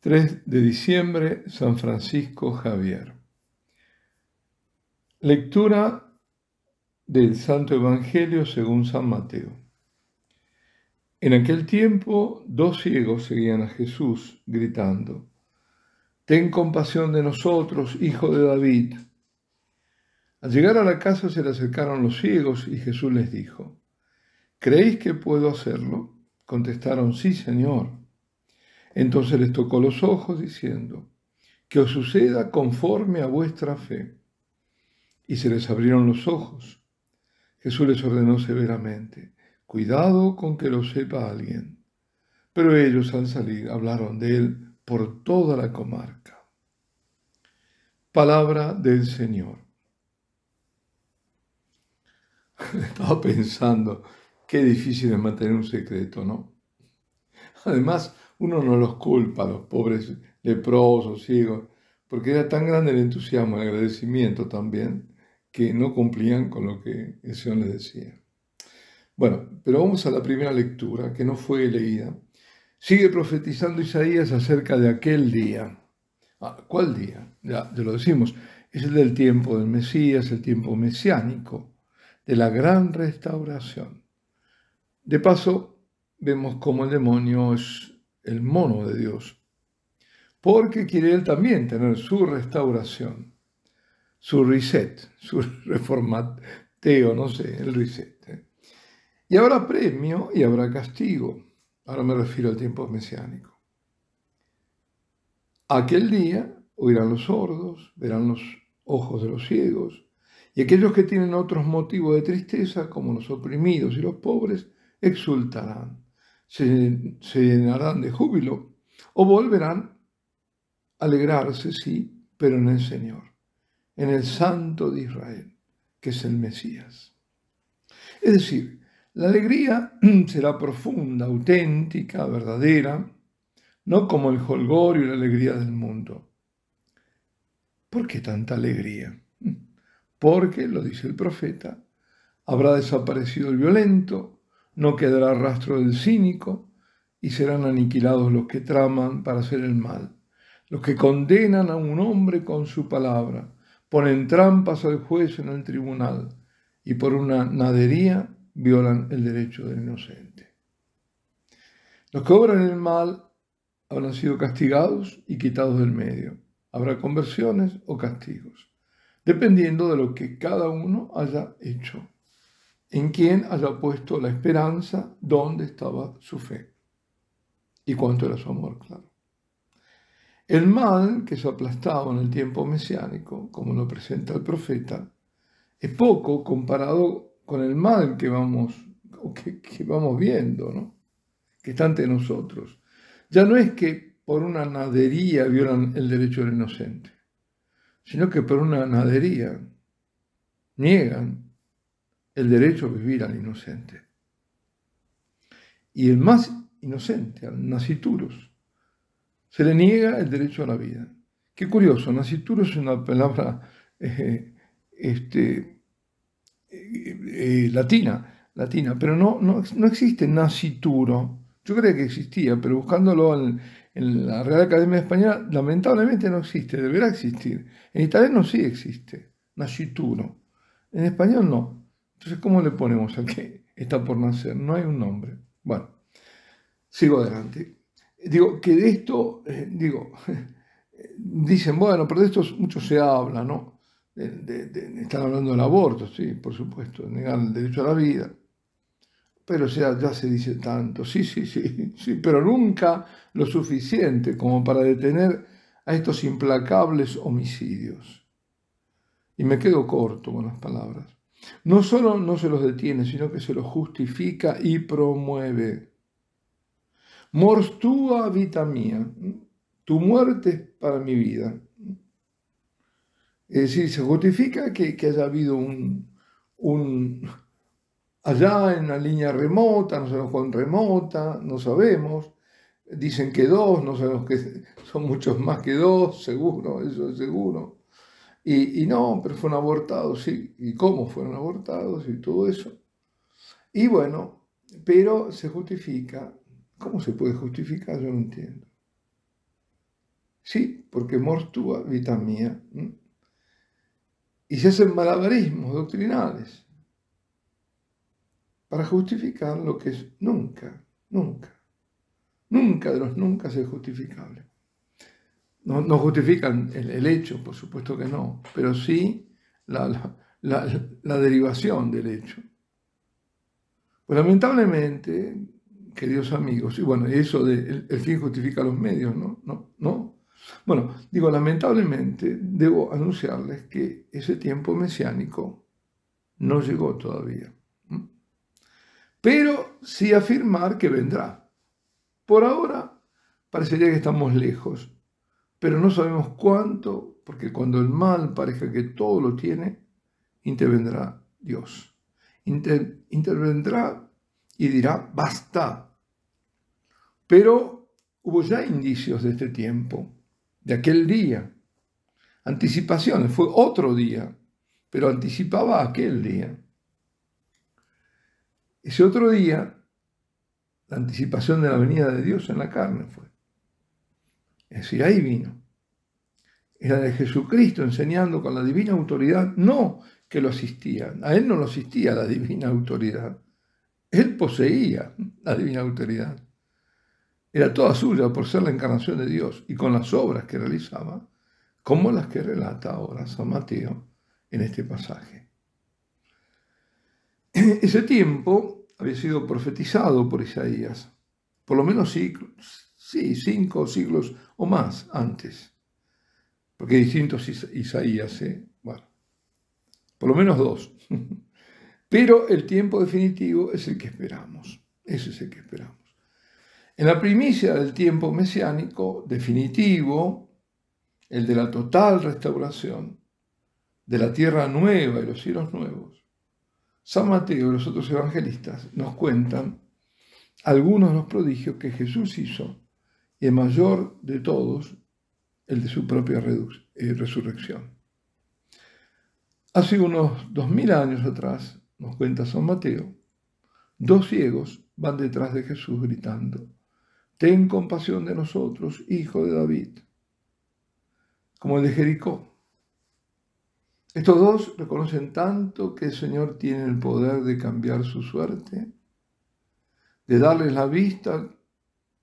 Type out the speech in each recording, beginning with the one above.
3 de diciembre, San Francisco Javier. Lectura del Santo Evangelio según San Mateo. En aquel tiempo dos ciegos seguían a Jesús gritando, Ten compasión de nosotros, hijo de David. Al llegar a la casa se le acercaron los ciegos y Jesús les dijo, ¿Creéis que puedo hacerlo? Contestaron, sí, Señor. Entonces les tocó los ojos diciendo, que os suceda conforme a vuestra fe. Y se les abrieron los ojos. Jesús les ordenó severamente, cuidado con que lo sepa alguien. Pero ellos al salir hablaron de él por toda la comarca. Palabra del Señor. Estaba pensando, qué difícil es mantener un secreto, ¿no? Además, uno no los culpa, los pobres leprosos, ciegos, porque era tan grande el entusiasmo, el agradecimiento también, que no cumplían con lo que el les decía. Bueno, pero vamos a la primera lectura, que no fue leída. Sigue profetizando Isaías acerca de aquel día. Ah, ¿Cuál día? Ya, ya lo decimos. Es el del tiempo del Mesías, el tiempo mesiánico, de la gran restauración. De paso, vemos cómo el demonio es el mono de Dios, porque quiere él también tener su restauración, su reset, su reformateo, no sé, el reset. ¿eh? Y habrá premio y habrá castigo. Ahora me refiero al tiempo mesiánico. Aquel día oirán los sordos, verán los ojos de los ciegos, y aquellos que tienen otros motivos de tristeza, como los oprimidos y los pobres, exultarán se, llenarán de júbilo, o volverán a alegrarse, sí, pero en el Señor, en el Santo de Israel, que es el Mesías. Es decir, la alegría será profunda, auténtica, verdadera, no como el holgorio y la alegría del mundo. ¿Por qué tanta alegría? Porque, lo dice el profeta, habrá desaparecido el violento, no quedará rastro del cínico y serán aniquilados los que traman para hacer el mal, los que condenan a un hombre con su palabra, ponen trampas al juez en el tribunal y por una nadería violan el derecho del inocente. Los que obran el mal habrán sido castigados y quitados del medio. Habrá conversiones o castigos, dependiendo de lo que cada uno haya hecho en quién haya puesto la esperanza, dónde estaba su fe y cuánto era su amor, claro. El mal que se aplastaba en el tiempo mesiánico, como lo presenta el profeta, es poco comparado con el mal que vamos, que, vamos viendo, que está ante nosotros. Ya no es que por una nadería violan el derecho del inocente, sino que por una nadería niegan el derecho a vivir al inocente. Y el más inocente, al nasituros, se le niega el derecho a la vida. Qué curioso, nasituros es una palabra eh, este, eh, eh, latina, latina, pero no, no, existe nacituro Yo creía que existía, pero buscándolo en, la Real Academia Española, lamentablemente no existe, deberá existir. En italiano sí existe, nacituro En español no. Entonces, ¿cómo le ponemos al que está por nacer? No hay un nombre. Bueno, sigo adelante. Digo, que de esto, eh, digo, dicen, bueno, pero de esto mucho se habla, ¿no? están hablando del aborto, sí, por supuesto, negar el derecho a la vida. Pero ya se dice tanto, sí, sí, sí, sí, pero nunca lo suficiente como para detener a estos implacables homicidios. Y me quedo corto con las palabras. No solo no se los detiene, sino que se los justifica y promueve. Mors tua vita mía, tu muerte para mi vida. Es decir, se justifica que, haya habido un, un, allá en la línea remota, no sabemos cuán remota, no sabemos. Dicen que dos, no sabemos que son muchos más que dos, seguro, eso es seguro. Y, no, pero fueron abortados, sí. ¿Y cómo fueron abortados? Y todo eso. Y bueno, pero se justifica. ¿Cómo se puede justificar? Yo no entiendo. Sí, porque mortúa vitamina. Y se hacen malabarismos doctrinales para justificar lo que es nunca, nunca, nunca de los nunca es justificable. No, justifican el, hecho, por supuesto que no, pero sí la, derivación del hecho. Pues lamentablemente, queridos amigos, y bueno, eso de el, fin justifica los medios, ¿no? ¿no? ¿No? Bueno, digo, lamentablemente debo anunciarles que ese tiempo mesiánico no llegó todavía. Pero sí afirmar que vendrá. Por ahora, parecería que estamos lejos pero no sabemos cuánto, porque cuando el mal parezca que todo lo tiene, intervendrá Dios. intervendrá y dirá, basta. Pero hubo ya indicios de este tiempo, de aquel día. Anticipaciones, fue otro día, pero anticipaba aquel día. Ese otro día, la anticipación de la venida de Dios en la carne fue. Es decir, ahí vino. Era de Jesucristo enseñando con la divina autoridad, no que lo asistía. A él no lo asistía la divina autoridad. Él poseía la divina autoridad. Era toda suya por ser la encarnación de Dios y con las obras que realizaba, como las que relata ahora San Mateo en este pasaje. Ese tiempo había sido profetizado por Isaías, por lo menos sí, cinco siglos o más antes. Porque distintos Isaías, ¿eh? bueno, por lo menos dos. Pero el tiempo definitivo es el que esperamos, ese es el que esperamos. En la primicia del tiempo mesiánico definitivo, el de la total restauración de la tierra nueva y los cielos nuevos, San Mateo y los otros evangelistas nos cuentan algunos de los prodigios que Jesús hizo y el mayor de todos, el de su propia eh, resurrección. Hace unos dos mil años atrás, nos cuenta San Mateo, dos ciegos van detrás de Jesús gritando, Ten compasión de nosotros, hijo de David, como el de Jericó. Estos dos reconocen tanto que el Señor tiene el poder de cambiar su suerte, de darles la vista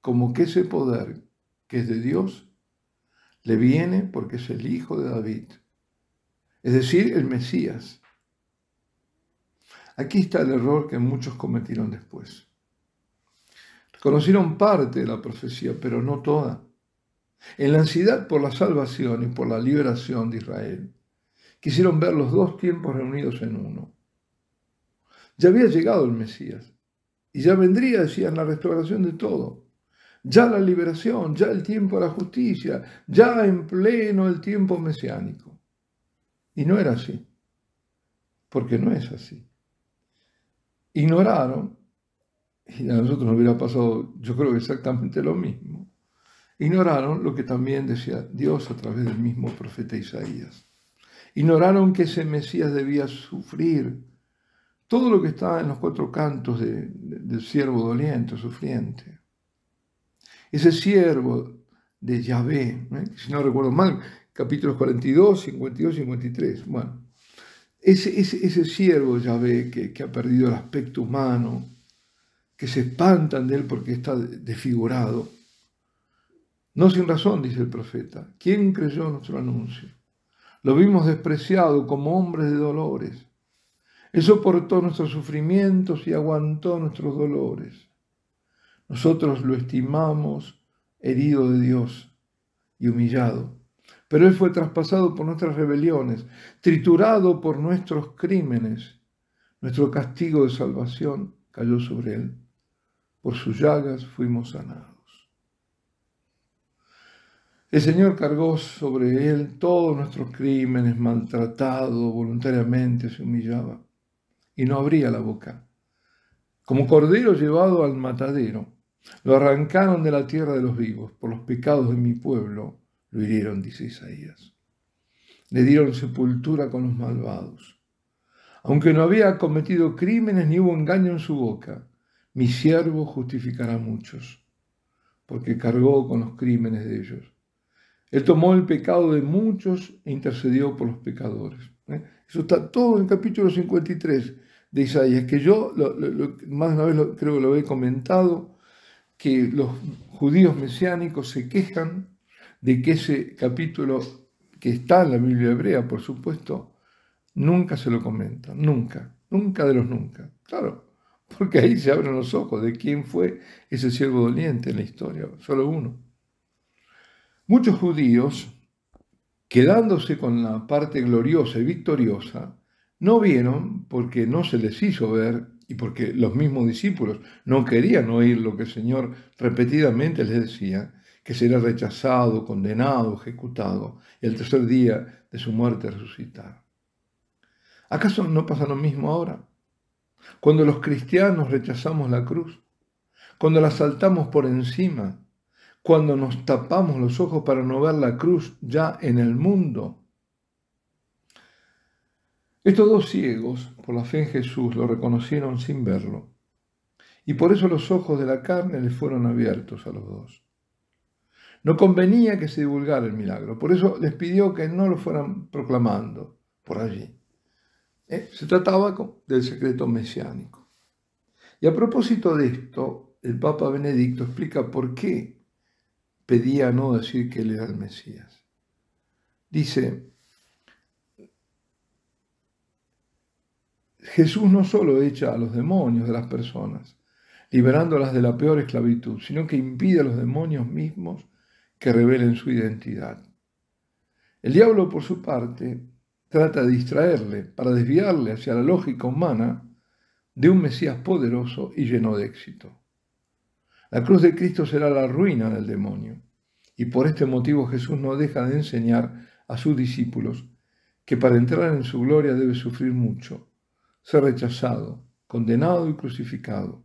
como que ese poder que es de Dios le viene porque es el hijo de David, es decir, el Mesías. Aquí está el error que muchos cometieron después. Conocieron parte de la profecía, pero no toda. En la ansiedad por la salvación y por la liberación de Israel, quisieron ver los dos tiempos reunidos en uno. Ya había llegado el Mesías y ya vendría, decían, la restauración de todo ya la liberación, ya el tiempo de la justicia, ya en pleno el tiempo mesiánico. Y no era así, porque no es así. Ignoraron, y a nosotros nos hubiera pasado, yo creo que exactamente lo mismo, ignoraron lo que también decía Dios a través del mismo profeta Isaías. Ignoraron que ese Mesías debía sufrir todo lo que estaba en los cuatro cantos del siervo doliente, sufriente ese siervo de Yahvé, ¿eh? si no recuerdo mal, capítulos 42, 52, 53. Bueno, ese, ese, ese siervo de Yahvé que, que ha perdido el aspecto humano, que se espantan de él porque está desfigurado. No sin razón, dice el profeta. ¿Quién creyó nuestro anuncio? Lo vimos despreciado como hombres de dolores. Él soportó nuestros sufrimientos y aguantó nuestros dolores. Nosotros lo estimamos herido de Dios y humillado. Pero Él fue traspasado por nuestras rebeliones, triturado por nuestros crímenes. Nuestro castigo de salvación cayó sobre Él. Por sus llagas fuimos sanados. El Señor cargó sobre Él todos nuestros crímenes, maltratado voluntariamente, se humillaba. Y no abría la boca. Como cordero llevado al matadero lo arrancaron de la tierra de los vivos, por los pecados de mi pueblo lo hirieron, dice Isaías. Le dieron sepultura con los malvados. Aunque no había cometido crímenes ni hubo engaño en su boca, mi siervo justificará a muchos, porque cargó con los crímenes de ellos. Él tomó el pecado de muchos e intercedió por los pecadores. ¿eh? Eso está todo en capítulo 53 de Isaías, que yo más de una vez creo que lo he comentado que los judíos mesiánicos se quejan de que ese capítulo, que está en la Biblia hebrea, por supuesto, nunca se lo comentan, nunca, nunca de los nunca. Claro, porque ahí se abren los ojos de quién fue ese siervo doliente en la historia, solo uno. Muchos judíos, quedándose con la parte gloriosa y victoriosa, no vieron, porque no se les hizo ver y porque los mismos discípulos no querían oír lo que el Señor repetidamente les decía, que será rechazado, condenado, ejecutado, y el tercer día de su muerte resucitar. ¿Acaso no pasa lo mismo ahora? Cuando los cristianos rechazamos la cruz, cuando la saltamos por encima, cuando nos tapamos los ojos para no ver la cruz ya en el mundo, estos dos ciegos, por la fe en Jesús, lo reconocieron sin verlo. Y por eso los ojos de la carne les fueron abiertos a los dos. No convenía que se divulgara el milagro, por eso les pidió que no lo fueran proclamando por allí. ¿Eh? Se trataba del secreto mesiánico. Y a propósito de esto, el Papa Benedicto explica por qué pedía no decir que él era el Mesías. Dice, Jesús no solo echa a los demonios de las personas, liberándolas de la peor esclavitud, sino que impide a los demonios mismos que revelen su identidad. El diablo, por su parte, trata de distraerle para desviarle hacia la lógica humana de un Mesías poderoso y lleno de éxito. La cruz de Cristo será la ruina del demonio, y por este motivo Jesús no deja de enseñar a sus discípulos que para entrar en su gloria debe sufrir mucho ser rechazado, condenado y crucificado,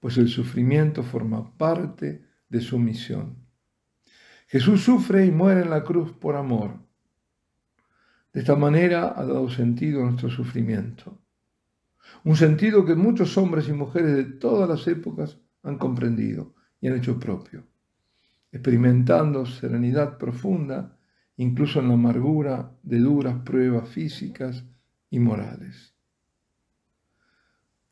pues el sufrimiento forma parte de su misión. Jesús sufre y muere en la cruz por amor. De esta manera ha dado sentido a nuestro sufrimiento. Un sentido que muchos hombres y mujeres de todas las épocas han comprendido y han hecho propio, experimentando serenidad profunda, incluso en la amargura de duras pruebas físicas y morales.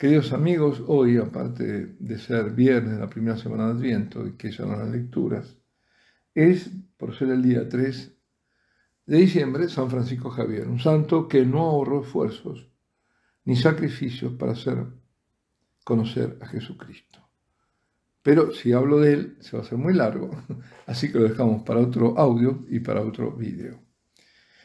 Queridos amigos, hoy, aparte de ser viernes, la primera semana de Adviento, y que son las lecturas, es, por ser el día 3 de diciembre, San Francisco Javier, un santo que no ahorró esfuerzos ni sacrificios para hacer conocer a Jesucristo. Pero si hablo de él, se va a hacer muy largo, así que lo dejamos para otro audio y para otro video.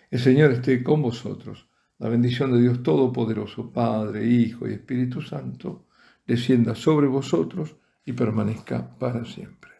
El Señor esté con vosotros la bendición de Dios Todopoderoso, Padre, Hijo y Espíritu Santo, descienda sobre vosotros y permanezca para siempre.